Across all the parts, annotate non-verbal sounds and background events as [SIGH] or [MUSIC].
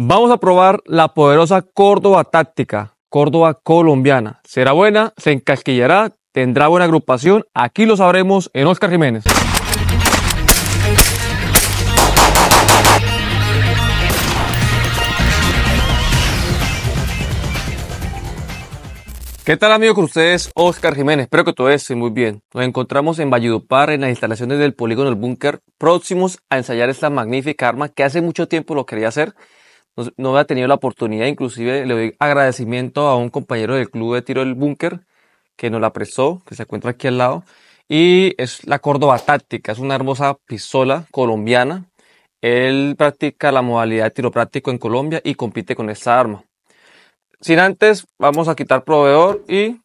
Vamos a probar la poderosa Córdoba táctica, Córdoba colombiana. ¿Será buena? ¿Se encasquillará? ¿Tendrá buena agrupación? Aquí lo sabremos en Oscar Jiménez. ¿Qué tal amigo con ustedes? Oscar Jiménez, espero que todo esté muy bien. Nos encontramos en Valledupar, en las instalaciones del polígono del Búnker, próximos a ensayar esta magnífica arma que hace mucho tiempo lo quería hacer no, había tenido la oportunidad, inclusive le doy agradecimiento a un compañero del club de tiro del búnker que nos la prestó, que se encuentra aquí al lado, y es la Córdoba Táctica, es una hermosa pistola colombiana. Él practica la modalidad de tiro práctico en Colombia y compite con esta arma. Sin antes, vamos a quitar proveedor y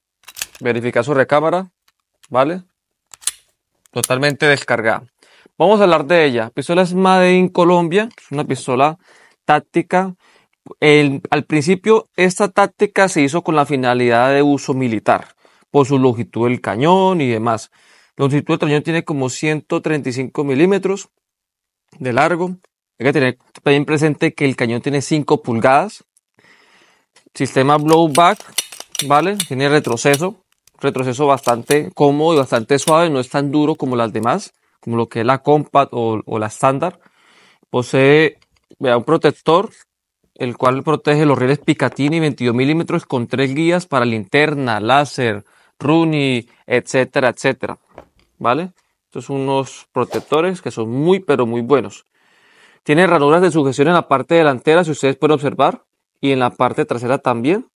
verificar su recámara, ¿vale? Totalmente descargada. Vamos a hablar de ella. Pistola es Made in Colombia, es una pistola táctica, al principio esta táctica se hizo con la finalidad de uso militar, por su longitud del cañón y demás. La longitud del cañón tiene como 135 milímetros de largo. Hay que tener bien presente que el cañón tiene 5 pulgadas. Sistema blowback, ¿vale? Tiene retroceso, retroceso bastante cómodo y bastante suave, no es tan duro como las demás, como lo que es la Compact o, o la estándar. Posee un protector, el cual protege los rieles Picatinny 22 milímetros con tres guías para linterna, láser, Rooney, etcétera, etcétera. ¿Vale? Estos son unos protectores que son muy, pero muy buenos. Tiene ranuras de sujeción en la parte delantera, si ustedes pueden observar, y en la parte trasera también.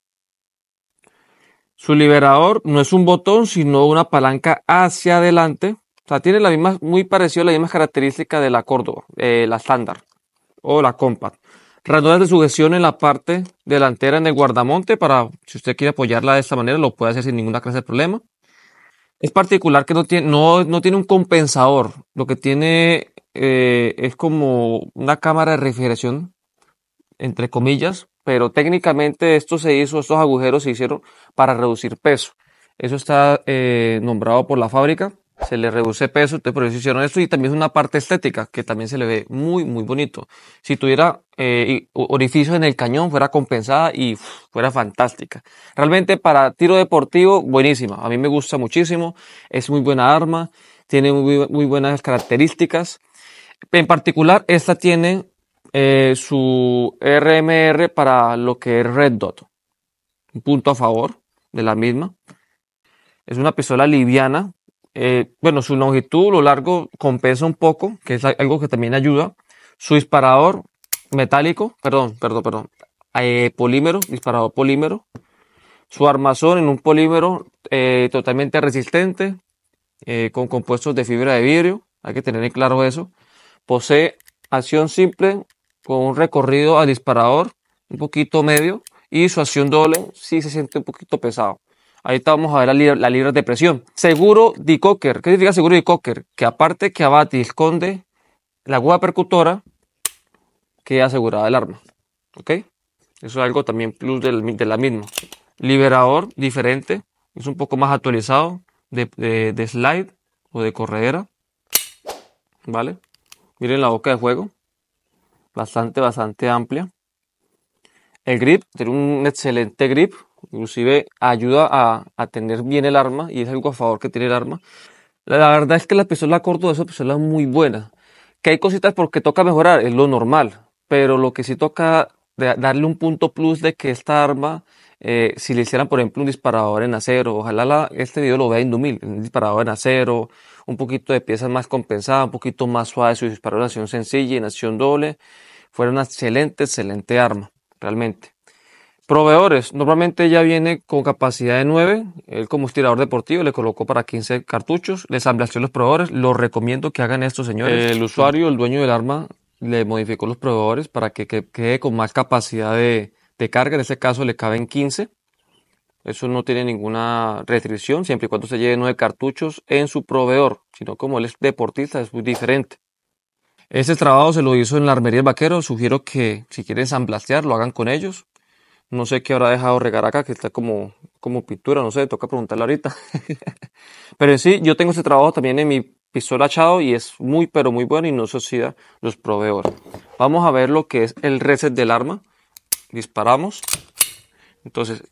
Su liberador no es un botón, sino una palanca hacia adelante. O sea, tiene la misma, muy parecido a las mismas características de la Córdoba, eh, la estándar o la Compact. Ranuras de sujeción en la parte delantera en el guardamonte para, si usted quiere apoyarla de esta manera, lo puede hacer sin ninguna clase de problema. Es particular que no tiene, no, no tiene un compensador. Lo que tiene eh, es como una cámara de refrigeración, entre comillas, pero técnicamente esto se hizo, estos agujeros se hicieron para reducir peso. Eso está eh, nombrado por la fábrica se le reduce peso, te por hicieron esto y también es una parte estética que también se le ve muy, muy bonito. Si tuviera eh, orificios en el cañón, fuera compensada y fuera fantástica. Realmente para tiro deportivo, buenísima. A mí me gusta muchísimo, es muy buena arma, tiene muy, buenas características. En particular, esta tiene eh, su RMR para lo que es Red Dot. Un punto a favor de la misma. Es una pistola liviana, eh, bueno, su longitud, lo largo compensa un poco, que es algo que también ayuda. Su disparador metálico, perdón, perdón, perdón, eh, polímero, disparador polímero. Su armazón en un polímero eh, totalmente resistente, con compuestos de fibra de vidrio, hay que tener claro eso. Posee acción simple con un recorrido al disparador un poquito medio y su acción doble si se siente un poquito pesado. Ahí vamos a ver la, libra, de presión. Seguro de Cocker. ¿Qué significa seguro de Cocker? Que aparte que abate y esconde la aguja percutora, queda asegurada el arma. ¿Ok? Eso es algo también plus de la misma. Liberador, diferente. Es un poco más actualizado de, de slide o de corredera. ¿Vale? Miren la boca de juego. Bastante, bastante amplia. El grip, tiene un excelente grip inclusive ayuda a, tener bien el arma y es algo a favor que tiene el arma. La, verdad es que la pistola corto de una pistola muy buena. Que hay cositas porque toca mejorar, es lo normal, pero lo que sí toca darle un punto plus de que esta arma, eh, si le hicieran por ejemplo un disparador en acero, ojalá este video lo vea Indumil, un disparador en acero, un poquito de piezas más compensadas, un poquito más suave, su disparo en acción sencilla y en acción doble, fuera una excelente, excelente arma, realmente. Proveedores, normalmente ya viene con capacidad de 9, Él como estirador deportivo le colocó para 15 cartuchos, les ampliación los proveedores, lo recomiendo que hagan esto señores. El usuario, el dueño del arma, le modificó los proveedores para que, quede con más capacidad de, carga, en este caso le caben 15, eso no tiene ninguna restricción, siempre y cuando se lleve 9 cartuchos en su proveedor, sino como él es deportista es muy diferente. Este trabajo se lo hizo en la armería del vaquero. Sugiero que si quieren sanblastear lo hagan con ellos. No sé qué habrá dejado regar acá, que está como, como pintura, no sé, toca preguntarle ahorita. [LAUGHS] pero en sí, yo tengo este trabajo también en mi pistola achado y es muy, pero muy bueno y no se oxida los proveedores. Vamos a ver lo que es el reset del arma. Disparamos. Entonces,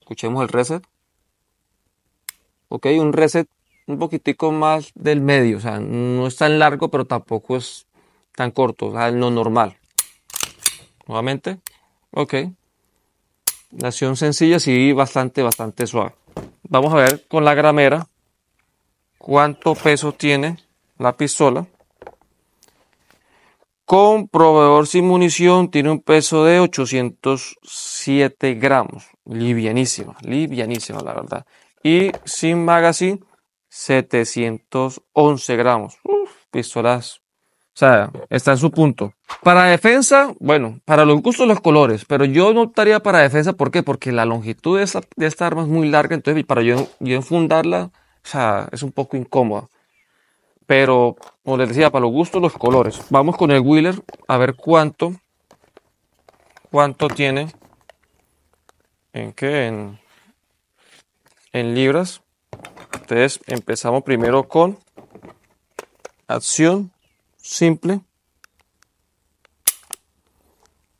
escuchemos el reset. Ok, un reset un poquitico más del medio, o sea, no es tan largo, pero tampoco es tan corto, o sea, lo normal. Nuevamente, ok, Nación sencilla, sí, bastante, bastante suave. Vamos a ver con la gramera cuánto peso tiene la pistola. Con proveedor sin munición tiene un peso de 807 gramos. Livianísima, livianísima la verdad. Y sin magazine, 711 gramos. pistolas o sea, está en su punto. Para defensa, bueno, para los gustos los colores, pero yo no optaría para defensa, ¿por qué? Porque la longitud de esta, arma es muy larga, entonces para yo, yo enfundarla, o sea, es un poco incómoda. Pero, como les decía, para los gustos los colores. Vamos con el Wheeler a ver cuánto, cuánto tiene. ¿En qué? en libras. Entonces empezamos primero con acción simple.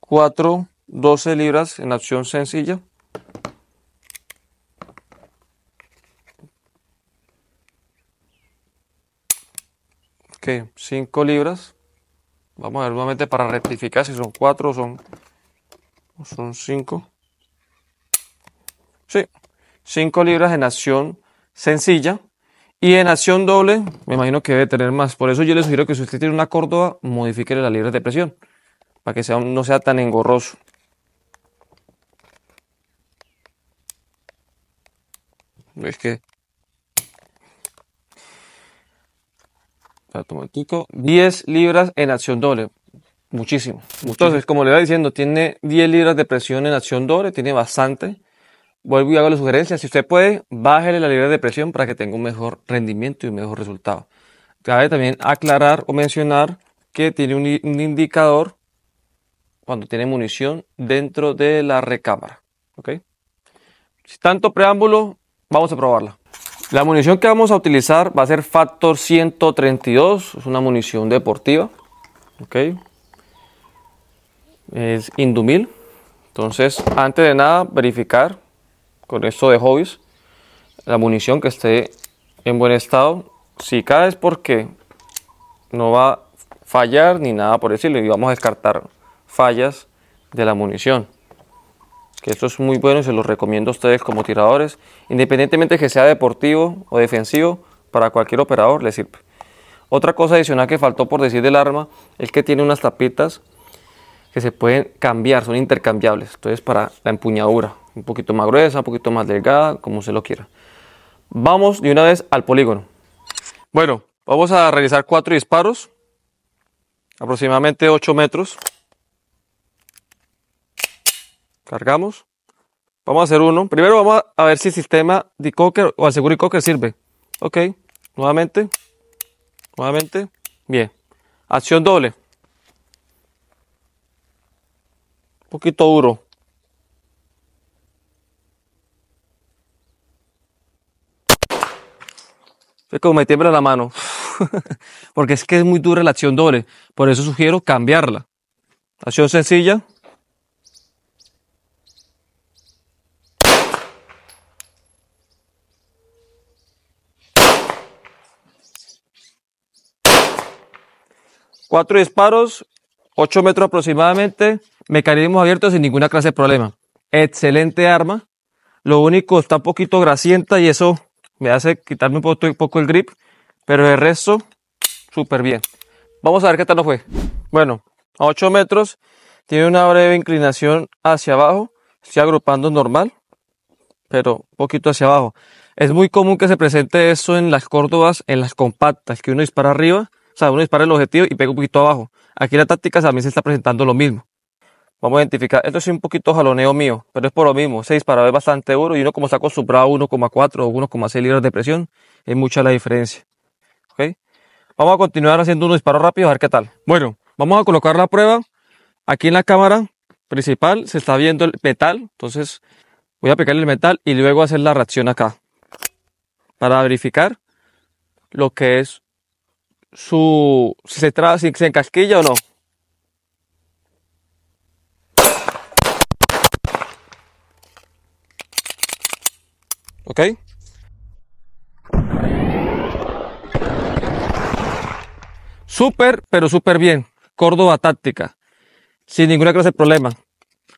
4, 12 libras en acción sencilla. Ok, 5 libras. Vamos a ver nuevamente para rectificar si son 4 o son, o son 5. Sí, 5 libras en acción sencilla. Y en acción doble, me imagino que debe tener más. Por eso yo le sugiero que si usted tiene una Córdoba, modifique la libra de presión, para que no sea tan engorroso. Es que... 10 libras en acción doble. Muchísimo. Muchísimo. Entonces, como le iba diciendo, tiene 10 libras de presión en acción doble, tiene bastante. Vuelvo y hago la sugerencia. Si usted puede, bájele la libre de presión para que tenga un mejor rendimiento y un mejor resultado. Cabe también aclarar o mencionar que tiene un, indicador cuando tiene munición dentro de la recámara. ¿ok? Si tanto preámbulo, vamos a probarla. La munición que vamos a utilizar va a ser Factor 132, es una munición deportiva, ¿ok? Es Indumil. Entonces, antes de nada, verificar con esto de hobbies. La munición que esté en buen estado. Si cae es porque no va a fallar ni nada por decirlo. Y vamos a descartar fallas de la munición. Que esto es muy bueno y se lo recomiendo a ustedes como tiradores. Independientemente que sea deportivo o defensivo, para cualquier operador le sirve. Otra cosa adicional que faltó por decir del arma es que tiene unas tapitas que se pueden cambiar, son intercambiables. Entonces para la empuñadura, un poquito más gruesa, un poquito más delgada, como se lo quiera. Vamos de una vez al polígono. Bueno, vamos a realizar cuatro disparos, aproximadamente 8 metros. Cargamos. Vamos a hacer uno. Primero vamos a ver si el sistema de cocker o el seguro de cocker sirve. Ok, nuevamente. Nuevamente. Bien. Acción doble. Un poquito duro. Fue como me tiembla la mano, [LAUGHS] porque es que es muy dura la acción doble. Por eso sugiero cambiarla. Acción sencilla. Cuatro disparos, Ocho metros aproximadamente, mecanismos abierto sin ninguna clase de problema. Excelente arma. Lo único está un poquito grasienta y eso me hace quitarme un poco, el grip, pero el resto, súper bien. Vamos a ver qué tal nos fue. Bueno, a 8 metros, tiene una breve inclinación hacia abajo, estoy agrupando normal, pero un poquito hacia abajo. Es muy común que se presente eso en las córdobas, en las compactas, que uno dispara arriba, o sea, uno dispara el objetivo y pega un poquito abajo. Aquí la táctica también se está presentando lo mismo. Vamos a identificar, esto es un poquito jaloneo mío, pero es por lo mismo, se para bastante duro y uno como acostumbrado a 1,4 o 1,6 libras de presión, es mucha la diferencia. ¿Okay? Vamos a continuar haciendo unos disparos rápidos a ver qué tal. Bueno, vamos a colocar la prueba. Aquí en la cámara principal se está viendo el metal, entonces voy a pegar el metal y luego hacer la reacción acá para verificar lo que es su si se, traba, si se encasquilla o no. ¿Ok? Súper, pero súper bien. Córdoba táctica. Sin ninguna clase de problema.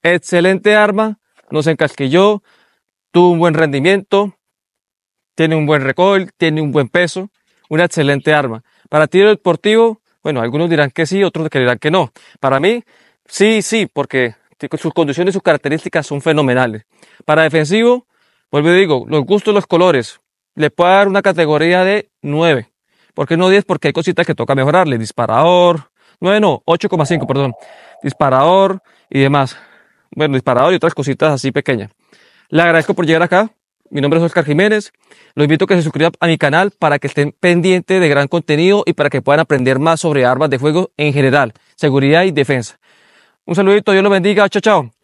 Excelente arma. No se encasquilló. Tuvo un buen rendimiento. Tiene un buen recoil. Tiene un buen peso. Una excelente arma. Para tiro deportivo, bueno, algunos dirán que sí, otros dirán que no. Para mí, sí, sí, porque sus condiciones y sus características son fenomenales. Para defensivo, pues y digo, los gustos, los colores, le puedo dar una categoría de 9. ¿Por qué no 10? Porque hay cositas que toca mejorarle. Disparador, 9 no, 8,5, perdón. Disparador y demás. Bueno, disparador y otras cositas así pequeñas. Le agradezco por llegar acá. Mi nombre es Oscar Jiménez. Lo invito a que se suscriban a mi canal para que estén pendientes de gran contenido y para que puedan aprender más sobre armas de fuego en general, seguridad y defensa. Un saludito, Dios los bendiga, chao, chao.